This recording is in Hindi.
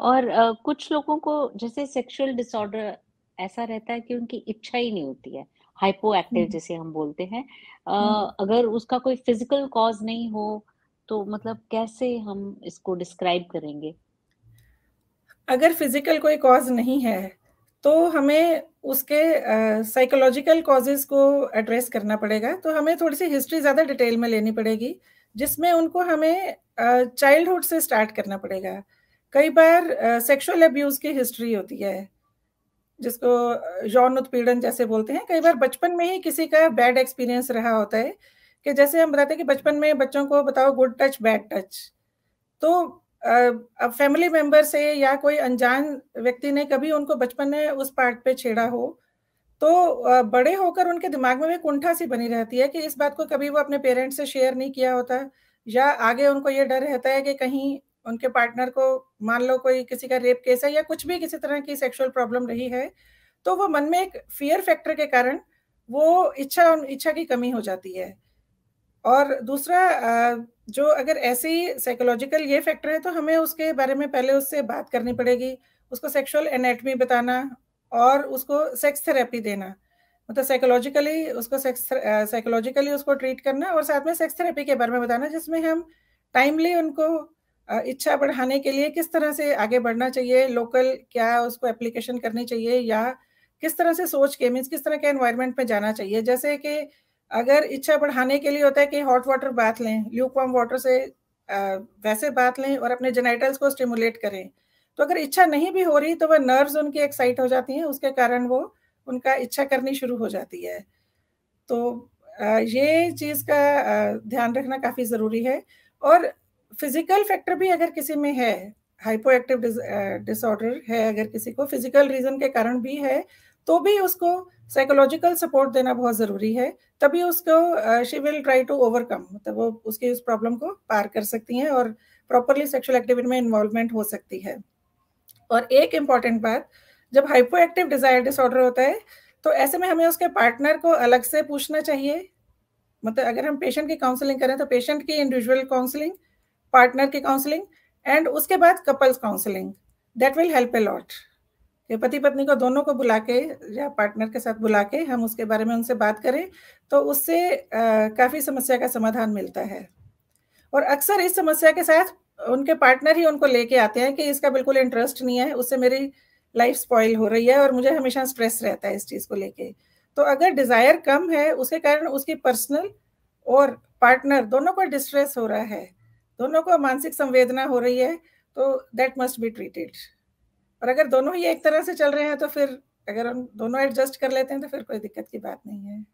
और uh, कुछ लोगों को जैसे सेक्सुअल डिसऑर्डर ऐसा रहता है कि उनकी इच्छा ही नहीं होती है हाइपो एक्टिव जैसे हम बोलते हैं uh, अगर उसका कोई फिजिकल कॉज नहीं हो तो मतलब कैसे हम इसको डिस्क्राइब करेंगे अगर फिजिकल कोई कॉज नहीं है तो हमें उसके साइकोलॉजिकल uh, कॉजेज को एड्रेस करना पड़ेगा तो हमें थोड़ी सी हिस्ट्री ज़्यादा डिटेल में लेनी पड़ेगी जिसमें उनको हमें चाइल्डहुड uh, से स्टार्ट करना पड़ेगा कई बार सेक्सुअल अब्यूज की हिस्ट्री होती है जिसको यौन उत्पीड़न जैसे बोलते हैं कई बार बचपन में ही किसी का बैड एक्सपीरियंस रहा होता है कि जैसे हम बताते हैं कि बचपन में बच्चों को बताओ गुड टच बैड टच तो अब फैमिली मेंबर से या कोई अनजान व्यक्ति ने कभी उनको बचपन में उस पार्ट पे छेड़ा हो तो बड़े होकर उनके दिमाग में भी कुंठा सी बनी रहती है कि इस बात को कभी वो अपने पेरेंट्स से शेयर नहीं किया होता या आगे उनको ये डर रहता है कि कहीं उनके पार्टनर को मान लो कोई किसी का रेप केस है या कुछ भी किसी तरह की सेक्सुअल प्रॉब्लम रही है तो वो मन में एक फियर फैक्टर के कारण वो इच्छा इच्छा की कमी हो जाती है और दूसरा जो अगर ऐसी साइकोलॉजिकल ये फैक्टर है तो हमें उसके बारे में पहले उससे बात करनी पड़ेगी उसको सेक्सुअल एनेटमी बताना और उसको सेक्स थेरेपी देना मतलब साइकोलॉजिकली उसको सेक्स साइकोलॉजिकली उसको ट्रीट करना और साथ में सेक्स थेरेपी के बारे में बताना जिसमें हम टाइमली उनको इच्छा बढ़ाने के लिए किस तरह से आगे बढ़ना चाहिए लोकल क्या उसको एप्लीकेशन करनी चाहिए या किस तरह से सोच के मीन्स किस तरह के एनवायरमेंट में जाना चाहिए जैसे कि अगर इच्छा बढ़ाने के लिए होता है कि हॉट वाटर बात लें ल्यूकवाम वाटर से वैसे बात लें और अपने जेनेटल्स को स्टिमुलेट करें तो अगर इच्छा नहीं भी हो रही तो वह नर्व्स उनकी एक्साइट हो जाती हैं उसके कारण वो उनका इच्छा करनी शुरू हो जाती है तो ये चीज़ का ध्यान रखना काफ़ी ज़रूरी है और फिजिकल फैक्टर भी अगर किसी में है हाइपो एक्टिव डिसऑर्डर है अगर किसी को फिजिकल रीजन के कारण भी है तो भी उसको साइकोलॉजिकल सपोर्ट देना बहुत ज़रूरी है तभी उसको she will try to overcome मतलब वो उसकी उस प्रॉब्लम को पार कर सकती हैं और प्रॉपरली सेक्शुअल एक्टिविटी में इन्वॉल्वमेंट हो सकती है और एक इम्पॉर्टेंट बात जब हाइपो एक्टिव डिजायर डिसऑर्डर होता है तो ऐसे में हमें उसके पार्टनर को अलग से पूछना चाहिए मतलब अगर हम पेशेंट की काउंसलिंग करें तो पेशेंट की इंडिविजुअल काउंसलिंग पार्टनर की काउंसलिंग एंड उसके बाद couples counselling that will help a lot कि पति पत्नी को दोनों को बुला के या पार्टनर के साथ बुला के हम उसके बारे में उनसे बात करें तो उससे काफ़ी समस्या का समाधान मिलता है और अक्सर इस समस्या के साथ उनके पार्टनर ही उनको लेके आते हैं कि इसका बिल्कुल इंटरेस्ट नहीं है उससे मेरी लाइफ स्पॉइल हो रही है और मुझे हमेशा स्ट्रेस रहता है इस चीज़ को लेके तो अगर डिज़ायर कम है उसके कारण उसकी पर्सनल और पार्टनर दोनों को डिस्ट्रेस हो रहा है दोनों को मानसिक संवेदना हो रही है तो दैट मस्ट बी ट्रीटेड और अगर दोनों ही एक तरह से चल रहे हैं तो फिर अगर हम दोनों एडजस्ट कर लेते हैं तो फिर कोई दिक्कत की बात नहीं है